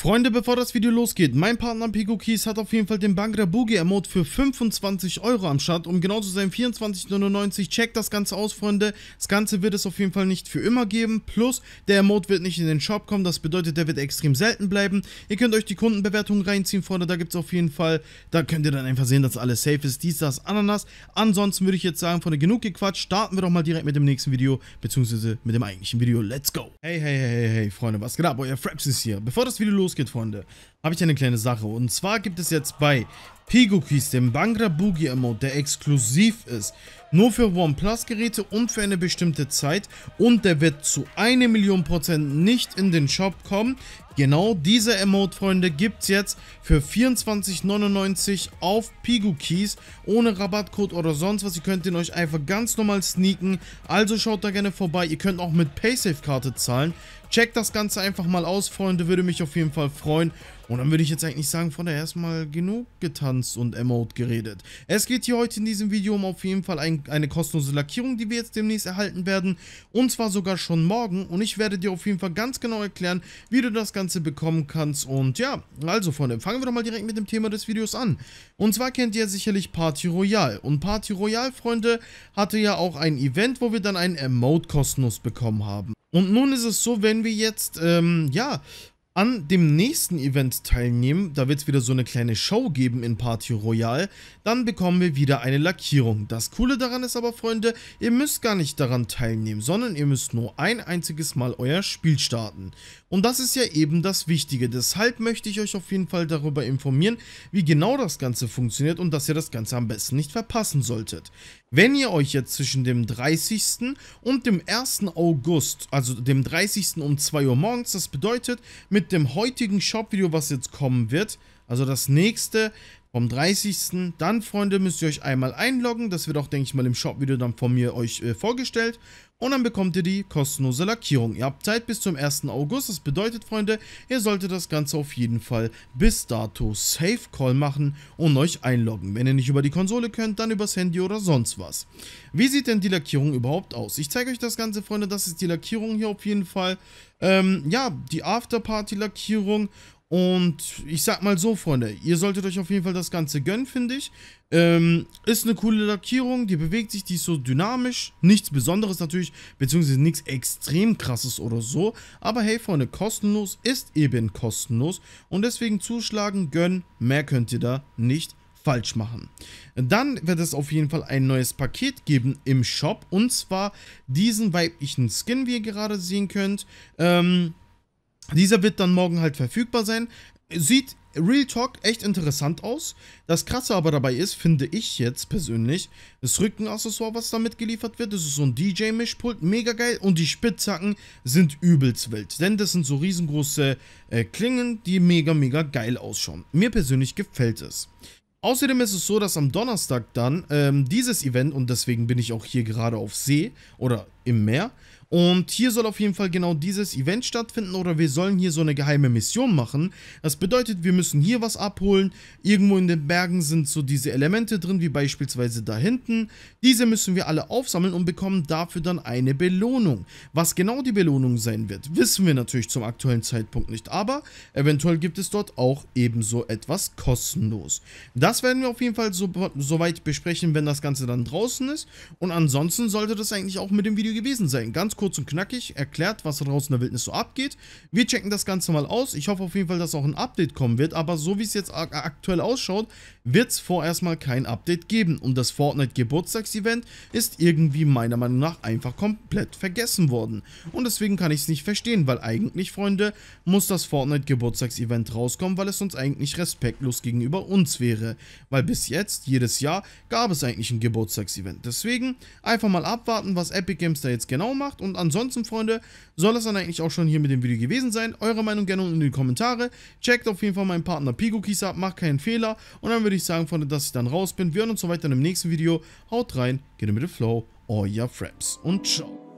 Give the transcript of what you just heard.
Freunde, bevor das Video losgeht, mein Partner Pico Keys hat auf jeden Fall den Bangra Boogie Emote für 25 Euro am Start, um genau zu sein 24,99. Checkt das Ganze aus, Freunde. Das Ganze wird es auf jeden Fall nicht für immer geben. Plus, der Emote wird nicht in den Shop kommen, das bedeutet, der wird extrem selten bleiben. Ihr könnt euch die Kundenbewertung reinziehen, Freunde, da gibt es auf jeden Fall, da könnt ihr dann einfach sehen, dass alles safe ist, dies, das, Ananas. Ansonsten würde ich jetzt sagen, Freunde, genug gequatscht, starten wir doch mal direkt mit dem nächsten Video, beziehungsweise mit dem eigentlichen Video. Let's go! Hey, Hey, hey, hey, hey, Freunde, was geht ab? Euer Fraps ist hier. Bevor das Video losgeht, los geht, Freunde, habe ich eine kleine Sache. Und zwar gibt es jetzt bei Pigookies, dem Bangra Boogie Emote, der exklusiv ist, nur für OnePlus-Geräte und für eine bestimmte Zeit und der wird zu 1 Million Prozent nicht in den Shop kommen. Genau diese Emote, Freunde, gibt es jetzt für 24,99 auf Pigookies ohne Rabattcode oder sonst was. Ihr könnt den euch einfach ganz normal sneaken, also schaut da gerne vorbei. Ihr könnt auch mit Paysafe-Karte zahlen. Checkt das Ganze einfach mal aus, Freunde, würde mich auf jeden Fall freuen. Und dann würde ich jetzt eigentlich sagen, von der erstmal genug getanzt und Emote geredet. Es geht hier heute in diesem Video um auf jeden Fall ein, eine kostenlose Lackierung, die wir jetzt demnächst erhalten werden. Und zwar sogar schon morgen. Und ich werde dir auf jeden Fall ganz genau erklären, wie du das Ganze bekommen kannst. Und ja, also Freunde, fangen wir doch mal direkt mit dem Thema des Videos an. Und zwar kennt ihr sicherlich Party Royale. Und Party Royale, Freunde, hatte ja auch ein Event, wo wir dann einen Emote kostenlos bekommen haben. Und nun ist es so, wenn wir jetzt, ähm, ja, an dem nächsten Event teilnehmen. Da wird es wieder so eine kleine Show geben in Party Royale. Dann bekommen wir wieder eine Lackierung. Das Coole daran ist aber, Freunde, ihr müsst gar nicht daran teilnehmen, sondern ihr müsst nur ein einziges Mal euer Spiel starten. Und das ist ja eben das Wichtige. Deshalb möchte ich euch auf jeden Fall darüber informieren, wie genau das Ganze funktioniert und dass ihr das Ganze am besten nicht verpassen solltet. Wenn ihr euch jetzt zwischen dem 30. und dem 1. August, also dem 30. um 2 Uhr morgens, das bedeutet mit mit dem heutigen Shop-Video, was jetzt kommen wird, also das nächste, vom 30. Dann, Freunde, müsst ihr euch einmal einloggen. Das wird auch, denke ich mal, im Shop-Video dann von mir euch äh, vorgestellt. Und dann bekommt ihr die kostenlose Lackierung. Ihr habt Zeit bis zum 1. August. Das bedeutet, Freunde, ihr solltet das Ganze auf jeden Fall bis dato Safe Call machen und euch einloggen. Wenn ihr nicht über die Konsole könnt, dann übers Handy oder sonst was. Wie sieht denn die Lackierung überhaupt aus? Ich zeige euch das Ganze, Freunde. Das ist die Lackierung hier auf jeden Fall. Ähm, ja, die Afterparty-Lackierung und ich sag mal so, Freunde, ihr solltet euch auf jeden Fall das Ganze gönnen, finde ich. Ähm, ist eine coole Lackierung, die bewegt sich, die ist so dynamisch. Nichts Besonderes natürlich, beziehungsweise nichts extrem krasses oder so. Aber hey, Freunde, kostenlos ist eben kostenlos. Und deswegen zuschlagen, gönnen, mehr könnt ihr da nicht falsch machen. Dann wird es auf jeden Fall ein neues Paket geben im Shop und zwar diesen weiblichen Skin, wie ihr gerade sehen könnt. Ähm, dieser wird dann morgen halt verfügbar sein. Sieht Real Talk echt interessant aus. Das Krasse aber dabei ist, finde ich jetzt persönlich, das Rückenaccessoire, was da mitgeliefert wird, das ist so ein DJ-Mischpult, mega geil. Und die Spitzhacken sind übelst wild, denn das sind so riesengroße äh, Klingen, die mega, mega geil ausschauen. Mir persönlich gefällt es. Außerdem ist es so, dass am Donnerstag dann ähm, dieses Event, und deswegen bin ich auch hier gerade auf See, oder im Meer. Und hier soll auf jeden Fall genau dieses Event stattfinden oder wir sollen hier so eine geheime Mission machen. Das bedeutet, wir müssen hier was abholen. Irgendwo in den Bergen sind so diese Elemente drin, wie beispielsweise da hinten. Diese müssen wir alle aufsammeln und bekommen dafür dann eine Belohnung. Was genau die Belohnung sein wird, wissen wir natürlich zum aktuellen Zeitpunkt nicht, aber eventuell gibt es dort auch ebenso etwas kostenlos. Das werden wir auf jeden Fall soweit so besprechen, wenn das Ganze dann draußen ist. Und ansonsten sollte das eigentlich auch mit dem Video gewesen sein. Ganz kurz und knackig erklärt, was draußen in der Wildnis so abgeht. Wir checken das Ganze mal aus. Ich hoffe auf jeden Fall, dass auch ein Update kommen wird, aber so wie es jetzt aktuell ausschaut, wird es vorerst mal kein Update geben. Und das Fortnite Geburtstagsevent ist irgendwie meiner Meinung nach einfach komplett vergessen worden. Und deswegen kann ich es nicht verstehen, weil eigentlich, Freunde, muss das Fortnite Geburtstagsevent rauskommen, weil es uns eigentlich respektlos gegenüber uns wäre. Weil bis jetzt, jedes Jahr, gab es eigentlich ein Geburtstagsevent. Deswegen einfach mal abwarten, was Epic Games es da jetzt genau macht. Und ansonsten, Freunde, soll das dann eigentlich auch schon hier mit dem Video gewesen sein. Eure Meinung gerne unten in die Kommentare. Checkt auf jeden Fall meinen Partner Pigokis ab, macht keinen Fehler. Und dann würde ich sagen, Freunde, dass ich dann raus bin. Wir hören uns so weiter im nächsten Video. Haut rein, geht mit dem Flow, euer Fraps und ciao.